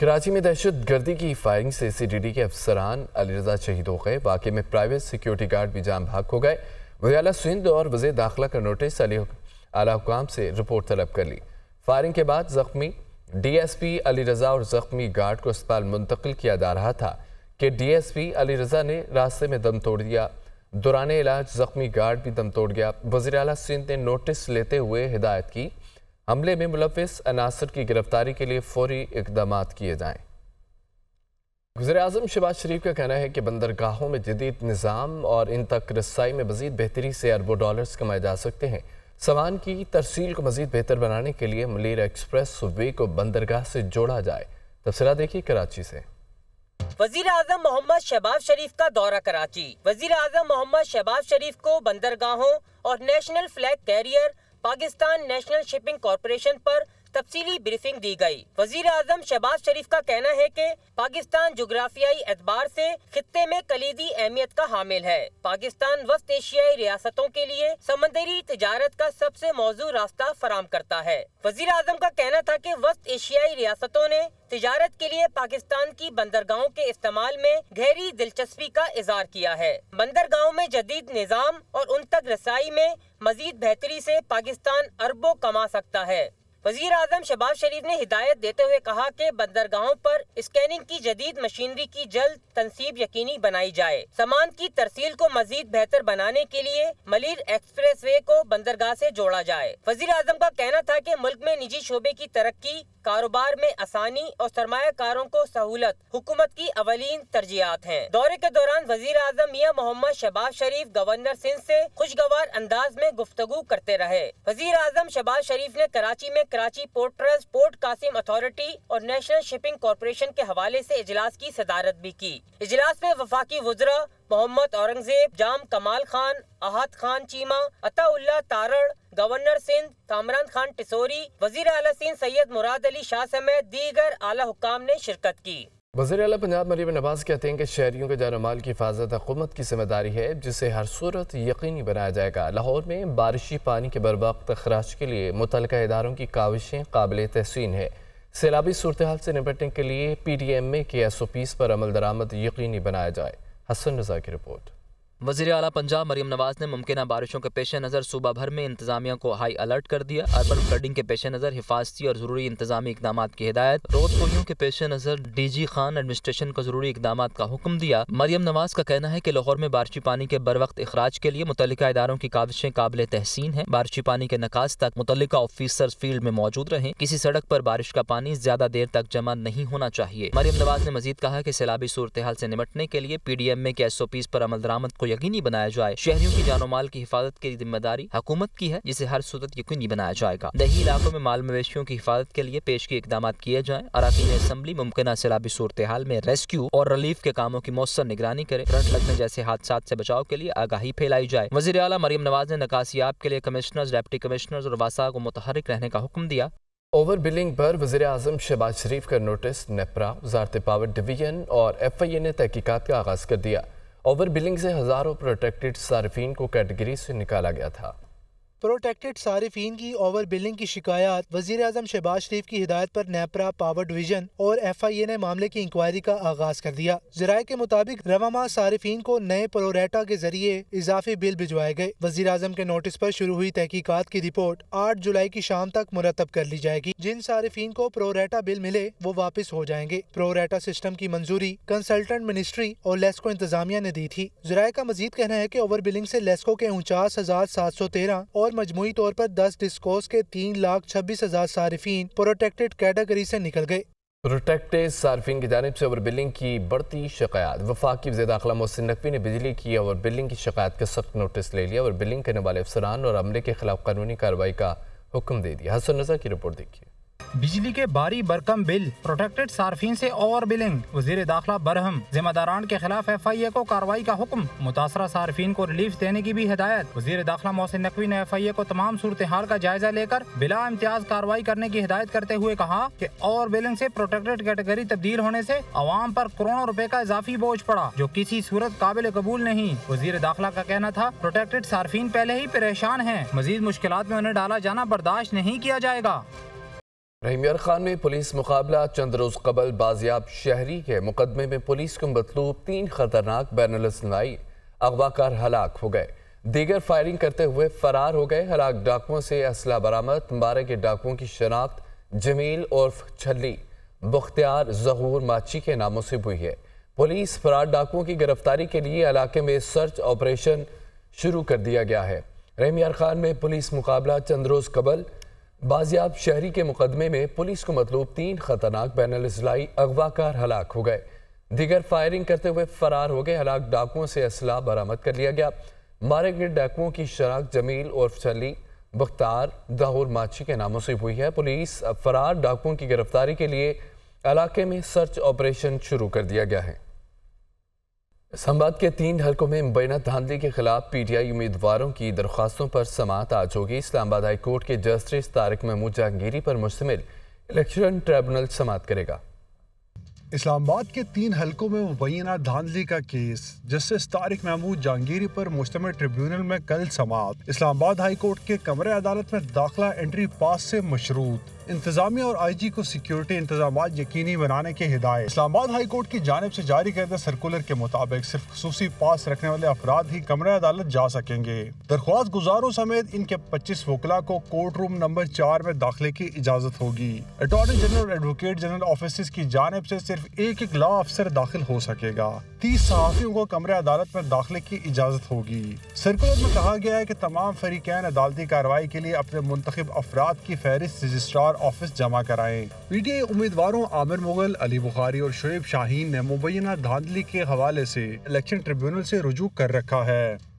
कराची में दहशत गर्दी की फायरिंग से डी के अफसरान रजा शहीद हो गए वाकई में प्राइवेट सिक्योरिटी गार्ड भी जाम भाग हो गए वजाला सिंध और वजे दाखिला का नोटिस अली आला हुकाम से रिपोर्ट तलब कर ली फायरिंग के बाद जख्मी D S P Ali Raza और जख्मी गार्ड को अस्पताल मुंतकिल किया जा रहा था कि D S P Ali Raza ने रास्ते में दम तोड़ दिया दौरान इलाज जख्मी गार्ड भी दम तोड़ गया वजी अला सिंध ने नोटिस लेते हुए हिदायत की हमले में मुलविस अनासर की गिरफ्तारी के लिए फौरी इकदाम किए जाएँ वजी अजम शहबाज शरीफ का कहना है कि बंदरगाहों में जदीद निज़ाम और इन तक रसाई में मजीद बेहतरी से अरबों डॉलर्स कमाए जा सकते हैं सामान की तरसील को मजीद बेहतर बनाने के लिए मलेर एक्सप्रेस वे को बंदरगाह से जोड़ा जाए तबसरा देखिए कराची से वजीर आजम मोहम्मद शहबाज शरीफ का दौरा कराची वजीर आजम मोहम्मद शहबाज शरीफ को बंदरगाहों और national flag carrier Pakistan national shipping corporation पर तफसीली ब्रीफिंग दी गई। वजीर आजम शहबाज शरीफ का कहना है कि पाकिस्तान जोग्राफियाई एतबार से खत्े में कलीदी अहमियत का हामिल है पाकिस्तान वस्त एशियाई रियासतों के लिए समंदरी तजारत का सबसे मौजू रास्ता फराम करता है वजीर आजम का कहना था की वस्त एशियाई रियासतों ने तजारत के लिए पाकिस्तान की बंदरगाहों के इस्तेमाल में गहरी दिलचस्पी का इजहार किया है बंदरगाहों में जदीद निज़ाम और उन तक रसाई में मजीद बेहतरी से पाकिस्तान अरबों कमा सकता है वजीर आजम शहबाज शरीफ ने हिदायत देते हुए कहा कि बंदरगाहों पर स्कैनिंग की जदीद मशीनरी की जल्द तनसीब यकीनी बनाई जाए सामान की तरसील को मजीद बेहतर बनाने के लिए मलिर एक्सप्रेस वे को बंदरगाह से जोड़ा जाए वजीर आजम का कहना था कि मुल्क में निजी शोबे की तरक्की कारोबार में आसानी और सरमाकारों को सहूलत हुकूमत की अवलिन तरजीहत है दौरे के दौरान वजीर आजम मियाँ मोहम्मद शबाज शरीफ गवर्नर सिंह ऐसी खुशगवार अंदाज में गुफ्तगु करते रहे वजीर आजम शबाज शरीफ ने कराची में Karachi port trust port Qasim authority और नेशनल शिपिंग कॉरपोरेशन के हवाले से इजलास की सदारत भी की इजलास में वफाकी वजरा मोहम्मद औरंगजेब जाम कमाल खान आहत खान चीमा अताउल्ला तारड़ गवर्नर सिंध कामरान खान टिसोरी वजीर अला सिंध सैयद मुराद अली शाह समेत दीगर आला हुकाम ने शिरकत की वजी अल पंजाब मरीब नवाज कहते हैं कि शहरीों के जान माल की हिफाजत हुकूमत की जिम्मेदारी है जिसे हर सूरत यकीनी बनाया जाएगा लाहौर में बारिशी पानी के बर वक्त अखराज के लिए मुतल इदारों की काविशें काबिल तहसीन है सैलाबी सूरत से निपटने के लिए पी डी एम ए के एस ओ पीस पर अमल दरामद यकीनी बनाया जाए हसन रजा की रिपोर्ट वजीर अला पंजाब मरीम नवाज ने मुमकिन बारिशों के पेश नज़र सूबह भर में इंतजामिया को हाई अलर्ट कर दिया अर्बन फ्लडिंग के पेश नज़र हिफाजती और जरूरी इंतजामी इकदाम की हिदायत रोड कोयों के पेश नज़र डी जी खान एडमिनिस्ट्रेशन को जरूरी इकदाम का हुक्म दिया मरीम नवाज का कहना है की लाहौर में बारिशी पानी के बर वक्त अखराज के लिए मुतल इदारों की काविशें काबिल तहसीन है बारिशी पानी के नकाज तक मुतल ऑफिसर फील्ड में मौजूद रहे किसी सड़क पर बारिश का पानी ज्यादा देर तक जमा नहीं होना चाहिए मरीम नवाज ने मजीद कहा की सैलाबी सूरत हाल से निपटने के लिए पी डी एम ए के एस ओ पीज पर अमल दरामद को यकीनी बनाया जाए शहरियों की जानो माल की हिफाजत की जिम्मेदारी हुकूमत की है जिसे हर सूरत यकीनी बनाया जाएगा दही इलाकों में माल मवेशियों की हिफाजत के लिए पेश की इकदाम किए जाए अरकान असम्बली मुमकिन सैलाबी सूरत हाल में रेस्क्यू और रिलीफ के कामों की मौसर निगरानी करे फ्रंट लगने जैसे हादसा से बचाव के लिए आगाही फैलाई जाए वजी अला मरीम नवाज ने नकासियाब के लिए कमिश्नर डिप्टी कमिश्नर और वासा को मुतहरक रहने का हुक्म दिया ओवर बिलिंग पर वजीर अजम शहबाज शरीफ का नोटिस नेपरा वजारत पावर डिवीजन और एफ आई ए ने तहकीकत का आगाज़ कर दिया ओवर बिलिंग से हज़ारों प्रोटेक्टेड सार्फिन को कैटेगरी से निकाला गया था प्रोटेक्टेड सार्फिन की ओवर बिलिंग की शिकायत वजी अजम शहबाज शरीफ की हिदायत पर नेपरा पावर डिवीजन और एफ आई ए ने मामले की इंक्वायरी का आगाज कर दिया जराये के मुताबिक रवाना सार्फिन को नए प्रोरेटा के जरिए इजाफी बिल भिजवाए गए वजी अजम के नोटिस आरोप शुरू हुई तहकीकत की रिपोर्ट आठ जुलाई की शाम तक मुरतब कर ली जाएगी जिन सार्फिन को प्रोरेटा बिल मिले वो वापस हो जाएंगे प्रोरेटा सिस्टम की मंजूरी कंसल्टेंट मिनिस्ट्री और लेस्को इंतजामिया ने दी थी जराये का मजीद कहना है की ओवर बिलिंग ऐसी लेस्को के उनचास हजार सात सौ तेरह और मजमू तौर पर दस डिस्कोस के तीन लाख छब्बीस हजार सार्फिन प्रोटेक्टेड कैटेगरी से निकल गए प्रोटेक्टेड सार्फिन की जानब से ओवर बिलिंग की बढ़ती शिकायत वफाकी वजी दाखिला मोहसिन नकवी ने बिजली की ओवर बिलिंग की शिकायत का सख्त नोटिस ले लिया और बिलिंग करने वाले अफसरान और अमले के खिलाफ कानूनी कार्रवाई का हुक्म दे दिया हसन नजर की रिपोर्ट देखिए बिजली के बारी बरकम बिल प्रोटेक्टेड सार्फिन से ओवर बिलिंग वजीर दाखिला बरहम जिम्मेदारान के खिलाफ एफ आई ए को कार्रवाई का हुक्म मुतासरा सार्फिन को रिलीफ देने की भी हिदायत वजीर दाखिला मोहसिन नकवी ने एफ आई ए को तमाम सूरत हाल का जायजा लेकर बिला इम्तियाज कार्रवाई करने की हिदायत करते हुए कहा की ओवर बिलिंग ऐसी प्रोटेक्टेड कैटेगरी तब्दील होने ऐसी आवाम आरोप करोड़ों रूपए का इजाफी बोझ पड़ा जो किसी सूरत काबिल कबूल नहीं वजीर दाखिला का कहना था प्रोटेक्टेड सार्फिन पहले ही परेशान है मजीद मुश्किल में उन्हें डाला जाना बर्दाश्त नहीं किया जाएगा रहीमियर खान में पुलिस मुकाबला चंद रोज़ कबल बाजियाब शहरी के मुकदमे में पुलिस को मतलूब तीन खतरनाक बैन सुनवाई अगवाकार हलाक हो गए दीगर फायरिंग करते हुए फरार हो गए हलाक डाकुओं से असला बरामद मारे के डाकुओं की शनाख्त जमील उर्फ छली बख्तियार जहूर माची के नामों से हुई है पुलिस फरार डाकुओं की गिरफ्तारी के लिए इलाके में सर्च ऑपरेशन शुरू कर दिया गया है रहीम खान में पुलिस मुकाबला चंद रोज़ कबल बाजियाब शहरी के मुकदमे में पुलिस को मतलूब तीन खतरनाक बैनल अजलाई अगवाकार हलाक हो गए दिगर फायरिंग करते हुए फरार हो गए हलाक डाकुओं से असला बरामद कर लिया गया मारे गए डाकुओं की शराख जमील और चली बख्तार दाहौर माछी के नामों से हुई है पुलिस अब फरार डाकुओं की गिरफ्तारी के लिए इलाके में सर्च ऑपरेशन शुरू कर दिया गया है संवाद के तीन हलकों में मुबैना धांधली के खिलाफ पीटीआई उम्मीदवारों की दरख्वास्तों पर समात आज होगी इस्लामाबाद हाई कोर्ट के जस्टिस तारिक महमूद जहांगीरी पर मुश्तमिल इलेक्शन ट्रिब्यूनल समात करेगा इस्लामाबाद के तीन हलकों में मुबैना धांधली का केस जस्टिस तारिक महमूद जहांगीरी पर मुश्तम ट्रिब्यूनल में कल समाप्त इस्लामाबाद हाई कोर्ट के कमरे अदालत में दाखिला एंट्री पास से मशरूत इंतजामिया और आई जी को सिक्योरिटी इंतजाम यकीनी बनाने की हिदायत इस्लामाबाद हाई कोर्ट की जानब ऐसी जारी करदा सर्कुलर के मुताबिक सिर्फ खसूसी पास रखने वाले अफराद ही कमरा अदालत जा सकेंगे दरख्वास्त गुजारों समेत इनके पच्चीस वकला को कोर्ट रूम नंबर चार में दाखिले की इजाजत होगी attorney general advocate general office की जानब ऐसी सिर्फ एक एक लॉ अफसर दाखिल हो सकेगा तीस सहाफियों को कमरे अदालत में दाखिले की इजाजत होगी सर्कुलर में कहा गया है की तमाम फरीकैन अदालती कार्रवाई के लिए अपने मुंतब अफराद की फहरिस्त रजिस्ट्रार ऑफिस जमा डी पीटीआई उम्मीदवारों आमिर मुगल अली बुखारी और शुएब शाहीन ने मुबैना धांधली के हवाले से इलेक्शन ट्रिब्यूनल से रुजू कर रखा है